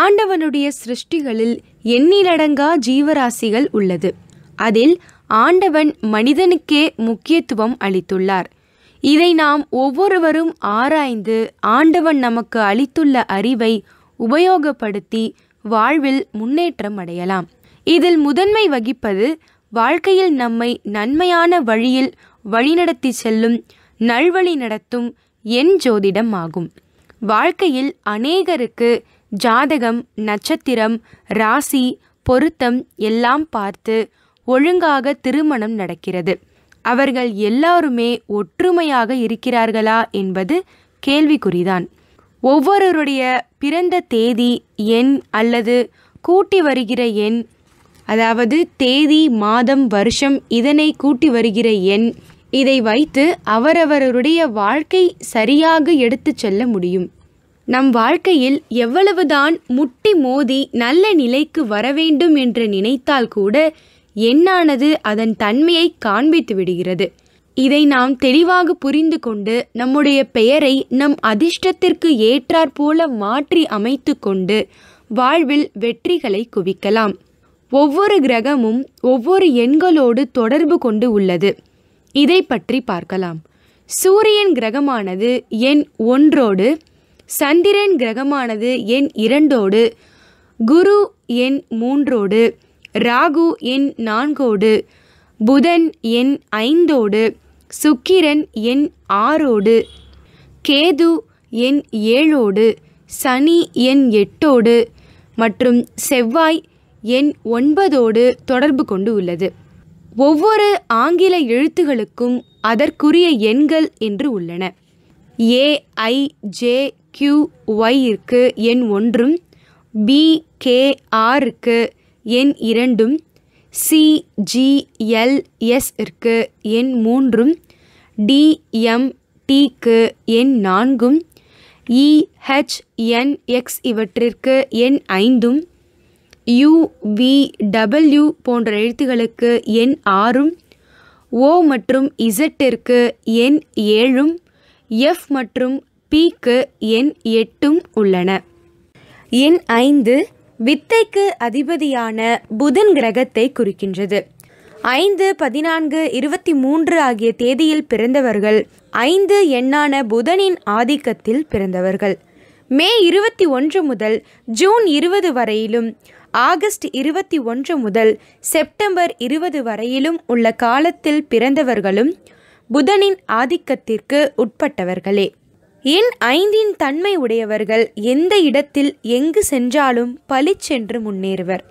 ஆண்டவனுடைய சிருஷ்டிகளில் எண்ணிலடங்கா ஜீவராசிகள் உள்ளது அதில் ஆண்டவன் மனிதனுக்கே முக்கியத்துவம் அளித்துள்ளார் இதை நாம் ஒவ்வொருவரும் ஆராய்ந்து ஆண்டவன் நமக்கு அளித்துள்ள அறிவை உபயோகப்படுத்தி வாழ்வில் முன்னேற்றம் அடையலாம் இதில் முதன்மை வகிப்பது வாழ்க்கையில் நம்மை நன்மையான வழியில் வழிநடத்தி செல்லும் நல்வழி நடத்தும் என் ஜோதிடம் ஆகும் வாழ்க்கையில் அநேகருக்கு ஜாதகம் நட்சத்திரம் ராசி பொருத்தம் எல்லாம் பார்த்து ஒழுங்காக திருமணம் நடக்கிறது அவர்கள் எல்லாருமே ஒற்றுமையாக இருக்கிறார்களா என்பது கேள்விக்குறிதான் ஒவ்வொருவருடைய பிறந்த தேதி எண் அல்லது கூட்டி வருகிற எண் அதாவது தேதி மாதம் வருஷம் இதனை கூட்டி வருகிற எண் இதை வைத்து அவரவருடைய வாழ்க்கை சரியாக எடுத்து செல்ல முடியும் நம் வாழ்க்கையில் எவ்வளவுதான் முட்டி மோதி நல்ல நிலைக்கு வரவேண்டும் என்று நினைத்தால் கூட எண்ணானது அதன் தன்மையை காண்பித்து விடுகிறது இதை நாம் தெளிவாக புரிந்து கொண்டு நம்முடைய பெயரை நம் அதிர்ஷ்டத்திற்கு ஏற்றாற்போல மாற்றி அமைத்து கொண்டு வாழ்வில் வெற்றிகளை குவிக்கலாம் ஒவ்வொரு கிரகமும் ஒவ்வொரு எண்களோடு தொடர்பு கொண்டு உள்ளது இதை பற்றி பார்க்கலாம் சூரியன் கிரகமானது எண் ஒன்றோடு சந்திரன் கிரகமானது எண் இரண்டோடு குரு எண் மூன்றோடு ராகு எண் நான்கோடு புதன் எண் ஐந்தோடு சுக்கிரன் எண் ஆறோடு கேது எண் ஏழோடு சனி எண் எட்டோடு மற்றும் செவ்வாய் எண் ஒன்பதோடு தொடர்பு கொண்டு உள்ளது ஒவ்வொரு ஆங்கில எழுத்துகளுக்கும் அதற்குரிய எண்கள் என்று உள்ளன இருக்கு எண் ஒன்றும் பிகேஆருக்கு எண் இரண்டும் சிஜிஎல்எஸ் இருக்கு எண் மூன்றும் டிஎம்டிக்கு எண் நான்கும் இஹெச்என்எக்ஸ் e இவற்றிற்கு எண் ஐந்தும் யுவிடபிள்யூ போன்ற எழுத்துகளுக்கு எண் ஆறும் ஓ மற்றும் இசட்டிற்கு எண் ஏழும் எஃப் மற்றும் பிக்கு எண் எட்டும் உள்ளன எண் ஐந்து வித்தைக்கு அதிபதியான புதன் கிரகத்தை குறிக்கின்றது ஐந்து பதினான்கு இருபத்தி மூன்று ஆகிய தேதியில் பிறந்தவர்கள் ஐந்து எண்ணான புதனின் ஆதிக்கத்தில் பிறந்தவர்கள் மே இருபத்தி ஒன்று முதல் ஜூன் இருபது வரையிலும் ஆகஸ்ட் இருபத்தி ஒன்று முதல் செப்டம்பர் இருபது வரையிலும் உள்ள காலத்தில் பிறந்தவர்களும் புதனின் ஆதிக்கத்திற்கு உட்பட்டவர்களே என் ஐந்தின் தன்மை உடையவர்கள் எந்த இடத்தில் எங்கு சென்றாலும் பளிச்சென்று முன்னேறுவர்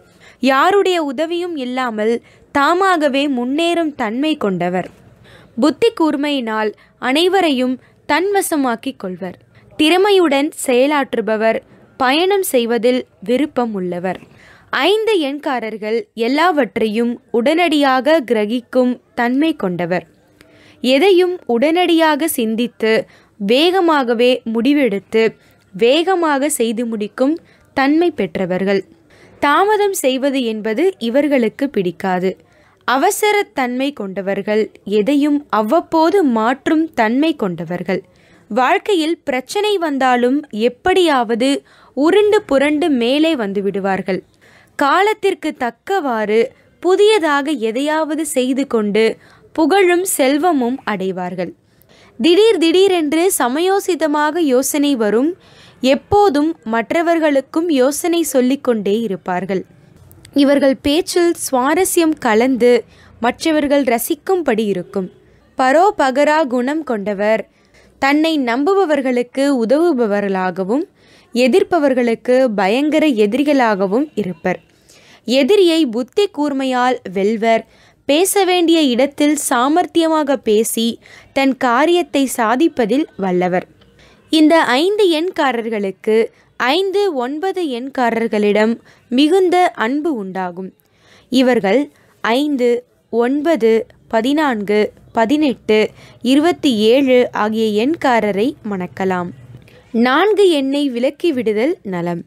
யாருடைய உதவியும் இல்லாமல் தாமாகவே முன்னேறும் தன்மை கொண்டவர் புத்தி கூர்மையினால் அனைவரையும் தன்வசமாக்கிக் கொள்வர் திறமையுடன் செயலாற்றுபவர் பயணம் செய்வதில் விருப்பம் உள்ளவர் ஐந்து எண்காரர்கள் எல்லாவற்றையும் உடனடியாக கிரகிக்கும் தன்மை கொண்டவர் எதையும் உடனடியாக சிந்தித்து வேகமாகவே முடிவெடுத்து வேகமாக செய்து முடிக்கும் தன்மை பெற்றவர்கள் தாமதம் செய்வது என்பது இவர்களுக்கு பிடிக்காது அவசரத்தன்மை கொண்டவர்கள் எதையும் அவ்வப்போது மாற்றும் தன்மை கொண்டவர்கள் வாழ்க்கையில் பிரச்சனை வந்தாலும் எப்படியாவது உருண்டு புரண்டு மேலே வந்து விடுவார்கள் காலத்திற்கு தக்கவாறு புதியதாக எதையாவது செய்து கொண்டு புகழும் செல்வமும் அடைவார்கள் திடீர் திடீரென்று சமயோசிதமாக யோசனை வரும் எப்போதும் மற்றவர்களுக்கும் யோசனை சொல்லிக்கொண்டே இருப்பார்கள் இவர்கள் பேச்சில் சுவாரஸ்யம் கலந்து மற்றவர்கள் ரசிக்கும்படி இருக்கும் பரோபகரா குணம் கொண்டவர் தன்னை நம்புபவர்களுக்கு உதவுபவர்களாகவும் எதிர்ப்பவர்களுக்கு பயங்கர எதிரிகளாகவும் இருப்பர் எதிரியை புத்தி கூர்மையால் வெல்வர் பேச வேண்டிய இடத்தில் சாமர்த்தியமாக பேசி தன் காரியத்தை சாதிப்பதில் வல்லவர் இந்த ஐந்து எண்காரர்களுக்கு ஐந்து ஒன்பது எண்காரர்களிடம் மிகுந்த அன்பு உண்டாகும் இவர்கள் ஐந்து ஒன்பது பதினான்கு பதினெட்டு இருபத்தி ஏழு ஆகிய எண்காரரை மணக்கலாம் நான்கு எண்ணை விலக்கிவிடுதல் நலம்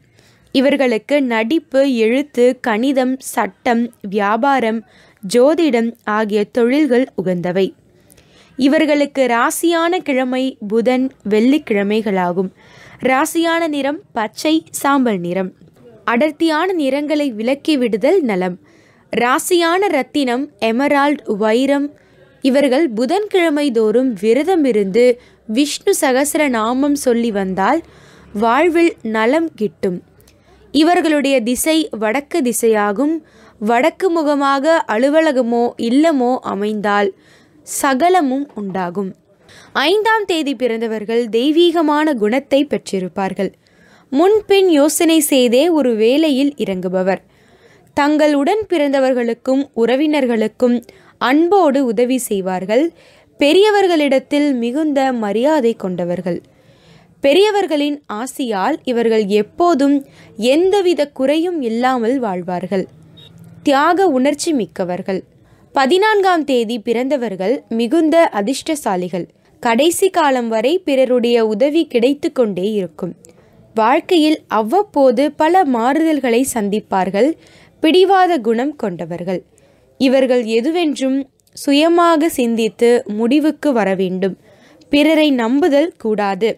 இவர்களுக்கு நடிப்பு எழுத்து கணிதம் சட்டம் வியாபாரம் ஜோதிடம் ஆகிய தொழில்கள் உகந்தவை இவர்களுக்கு ராசியான கிழமை புதன் வெள்ளிக்கிழமைகளாகும் ராசியான நிறம் பச்சை சாம்பல் நிறம் அடர்த்தியான நிறங்களை விலக்கி விடுதல் நலம் ராசியான ரத்தினம் எமரால்ட் வைரம் இவர்கள் புதன்கிழமை தோறும் விரதம் இருந்து விஷ்ணு சகசர நாமம் சொல்லி வந்தால் வாழ்வில் நலம் கிட்டும் இவர்களுடைய திசை வடக்கு திசையாகும் வடக்கு முகமாக அலுவலகமோ இல்லமோ அமைந்தால் சகலமும் உண்டாகும் ஐந்தாம் தேதி பிறந்தவர்கள் தெய்வீகமான குணத்தை பெற்றிருப்பார்கள் முன்பின் யோசனை செய்தே ஒரு வேலையில் இறங்குபவர் தங்கள் உடன் பிறந்தவர்களுக்கும் உறவினர்களுக்கும் அன்போடு உதவி செய்வார்கள் பெரியவர்களிடத்தில் மிகுந்த மரியாதை கொண்டவர்கள் பெரியவர்களின் ஆசியால் இவர்கள் எப்போதும் எந்தவித குறையும் இல்லாமல் வாழ்வார்கள் தியாக உணர்ச்சி மிக்கவர்கள் பதினான்காம் தேதி பிறந்தவர்கள் மிகுந்த அதிர்ஷ்டசாலிகள் கடைசி காலம் வரை பிறருடைய உதவி கிடைத்து கொண்டே இருக்கும் வாழ்க்கையில் அவ்வப்போது பல மாறுதல்களை சந்திப்பார்கள் பிடிவாத குணம் கொண்டவர்கள் இவர்கள் எதுவென்றும் சுயமாக சிந்தித்து முடிவுக்கு வர வேண்டும் பிறரை நம்புதல் கூடாது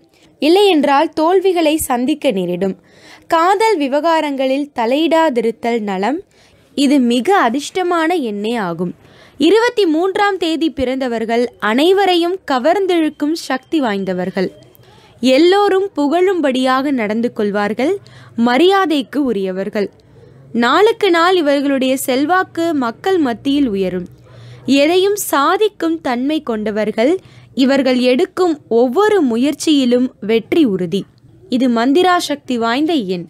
இல்லையென்றால் தோல்விகளை சந்திக்க நேரிடும் காதல் விவகாரங்களில் தலையிடாதிருத்தல் நலம் இது மிக அதிர்ஷ்டமான எண்ணே ஆகும் இருபத்தி மூன்றாம் தேதி பிறந்தவர்கள் அனைவரையும் கவர்ந்திழுக்கும் சக்தி வாய்ந்தவர்கள் எல்லோரும் புகழும்படியாக நடந்து கொள்வார்கள் மரியாதைக்கு உரியவர்கள் நாளுக்கு நாள் இவர்களுடைய செல்வாக்கு மக்கள் மத்தியில் உயரும் எதையும் சாதிக்கும் தன்மை கொண்டவர்கள் இவர்கள் எடுக்கும் ஒவ்வொரு முயற்சியிலும் வெற்றி உறுதி இது மந்திராசக்தி வாய்ந்த எண்